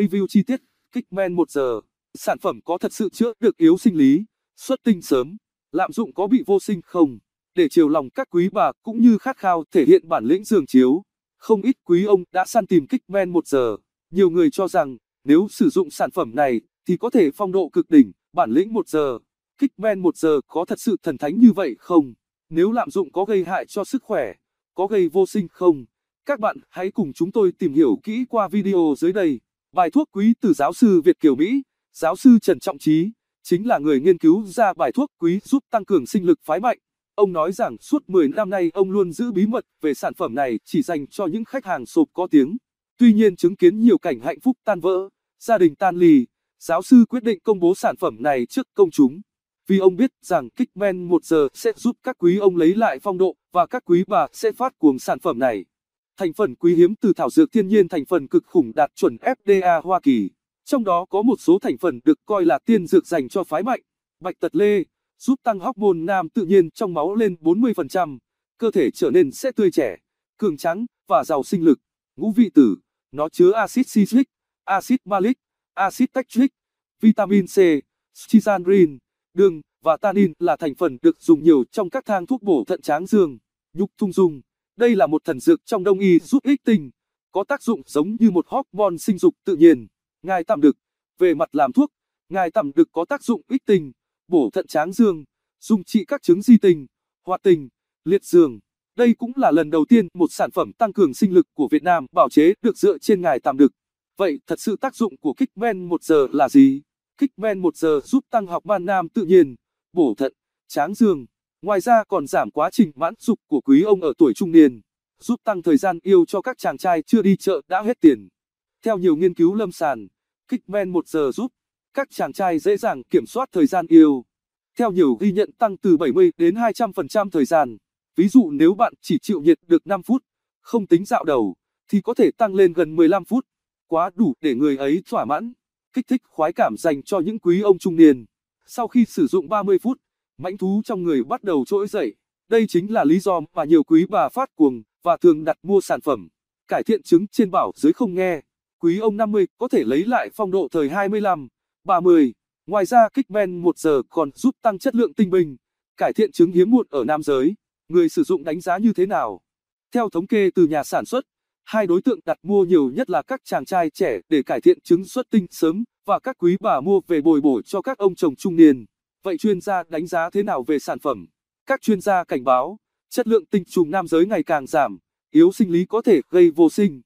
Review chi tiết, Kickman 1 giờ, sản phẩm có thật sự chữa được yếu sinh lý, xuất tinh sớm, lạm dụng có bị vô sinh không? Để chiều lòng các quý bà cũng như khát khao thể hiện bản lĩnh giường chiếu, không ít quý ông đã săn tìm Kickman 1 giờ. Nhiều người cho rằng, nếu sử dụng sản phẩm này, thì có thể phong độ cực đỉnh, bản lĩnh 1 giờ. Kickman 1 giờ có thật sự thần thánh như vậy không? Nếu lạm dụng có gây hại cho sức khỏe, có gây vô sinh không? Các bạn hãy cùng chúng tôi tìm hiểu kỹ qua video dưới đây. Bài thuốc quý từ giáo sư Việt Kiều Mỹ, giáo sư Trần Trọng Trí, chính là người nghiên cứu ra bài thuốc quý giúp tăng cường sinh lực phái mạnh. Ông nói rằng suốt 10 năm nay ông luôn giữ bí mật về sản phẩm này chỉ dành cho những khách hàng sộp có tiếng. Tuy nhiên chứng kiến nhiều cảnh hạnh phúc tan vỡ, gia đình tan lì, giáo sư quyết định công bố sản phẩm này trước công chúng. Vì ông biết rằng Kickman 1 giờ sẽ giúp các quý ông lấy lại phong độ và các quý bà sẽ phát cuồng sản phẩm này thành phần quý hiếm từ thảo dược thiên nhiên thành phần cực khủng đạt chuẩn FDA Hoa Kỳ. Trong đó có một số thành phần được coi là tiên dược dành cho phái mạnh, bạch tật lê, giúp tăng hormone nam tự nhiên trong máu lên 40%, cơ thể trở nên sẽ tươi trẻ, cường trắng và giàu sinh lực. Ngũ vị tử, nó chứa axit citric, axit malic, axit tetric, vitamin C, schizandrin, đường và tannin là thành phần được dùng nhiều trong các thang thuốc bổ thận tráng dương, nhục thung dung. Đây là một thần dược trong đông y giúp ích tinh có tác dụng giống như một hormone sinh dục tự nhiên. Ngài tạm đực, về mặt làm thuốc, ngài tạm đực có tác dụng ích tinh bổ thận tráng dương, dùng trị các chứng di tình, hoạt tình, liệt dương. Đây cũng là lần đầu tiên một sản phẩm tăng cường sinh lực của Việt Nam bảo chế được dựa trên ngài tạm đực. Vậy thật sự tác dụng của kích men 1 giờ là gì? Kích men 1 giờ giúp tăng học man nam tự nhiên, bổ thận, tráng dương, Ngoài ra còn giảm quá trình mãn dục của quý ông ở tuổi trung niên, giúp tăng thời gian yêu cho các chàng trai chưa đi chợ đã hết tiền. Theo nhiều nghiên cứu lâm sàng, kích men một giờ giúp các chàng trai dễ dàng kiểm soát thời gian yêu. Theo nhiều ghi nhận tăng từ 70 đến 200% thời gian. Ví dụ nếu bạn chỉ chịu nhiệt được 5 phút, không tính dạo đầu, thì có thể tăng lên gần 15 phút, quá đủ để người ấy thỏa mãn, kích thích khoái cảm dành cho những quý ông trung niên. Sau khi sử dụng 30 phút, mãnh thú trong người bắt đầu trỗi dậy. Đây chính là lý do mà nhiều quý bà phát cuồng và thường đặt mua sản phẩm. Cải thiện chứng trên bảo dưới không nghe. Quý ông 50 có thể lấy lại phong độ thời 25, 30. Ngoài ra Kickman 1 giờ còn giúp tăng chất lượng tinh bình, cải thiện chứng hiếm muộn ở nam giới. Người sử dụng đánh giá như thế nào? Theo thống kê từ nhà sản xuất, hai đối tượng đặt mua nhiều nhất là các chàng trai trẻ để cải thiện chứng xuất tinh sớm và các quý bà mua về bồi bổ cho các ông chồng trung niên. Vậy chuyên gia đánh giá thế nào về sản phẩm? Các chuyên gia cảnh báo, chất lượng tinh trùng nam giới ngày càng giảm, yếu sinh lý có thể gây vô sinh.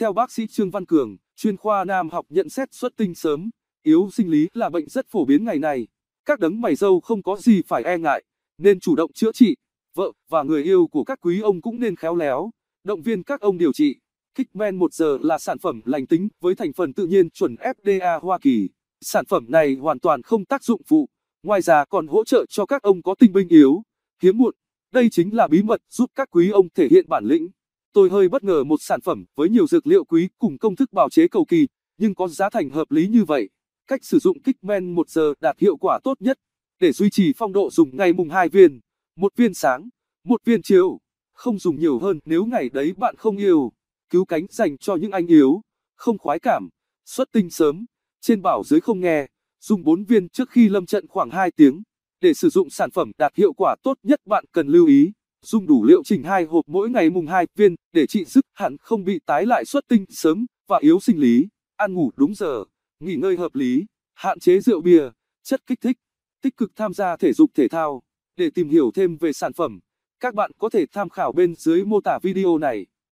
Theo bác sĩ Trương Văn Cường, chuyên khoa nam học nhận xét xuất tinh sớm, yếu sinh lý là bệnh rất phổ biến ngày nay. Các đấng mày râu không có gì phải e ngại, nên chủ động chữa trị. Vợ và người yêu của các quý ông cũng nên khéo léo, động viên các ông điều trị. Kickman 1 giờ là sản phẩm lành tính với thành phần tự nhiên chuẩn FDA Hoa Kỳ. Sản phẩm này hoàn toàn không tác dụng phụ. Ngoài ra còn hỗ trợ cho các ông có tinh binh yếu, hiếm muộn. Đây chính là bí mật giúp các quý ông thể hiện bản lĩnh. Tôi hơi bất ngờ một sản phẩm với nhiều dược liệu quý cùng công thức bào chế cầu kỳ, nhưng có giá thành hợp lý như vậy. Cách sử dụng kích men 1 giờ đạt hiệu quả tốt nhất. Để duy trì phong độ dùng ngày mùng 2 viên, một viên sáng, một viên chiều. Không dùng nhiều hơn nếu ngày đấy bạn không yêu. Cứu cánh dành cho những anh yếu, không khoái cảm, xuất tinh sớm, trên bảo dưới không nghe dùng 4 viên trước khi lâm trận khoảng 2 tiếng. Để sử dụng sản phẩm đạt hiệu quả tốt nhất bạn cần lưu ý, dùng đủ liệu trình hai hộp mỗi ngày mùng 2 viên để trị dứt hẳn không bị tái lại xuất tinh sớm và yếu sinh lý, ăn ngủ đúng giờ, nghỉ ngơi hợp lý, hạn chế rượu bia, chất kích thích, tích cực tham gia thể dục thể thao. Để tìm hiểu thêm về sản phẩm, các bạn có thể tham khảo bên dưới mô tả video này.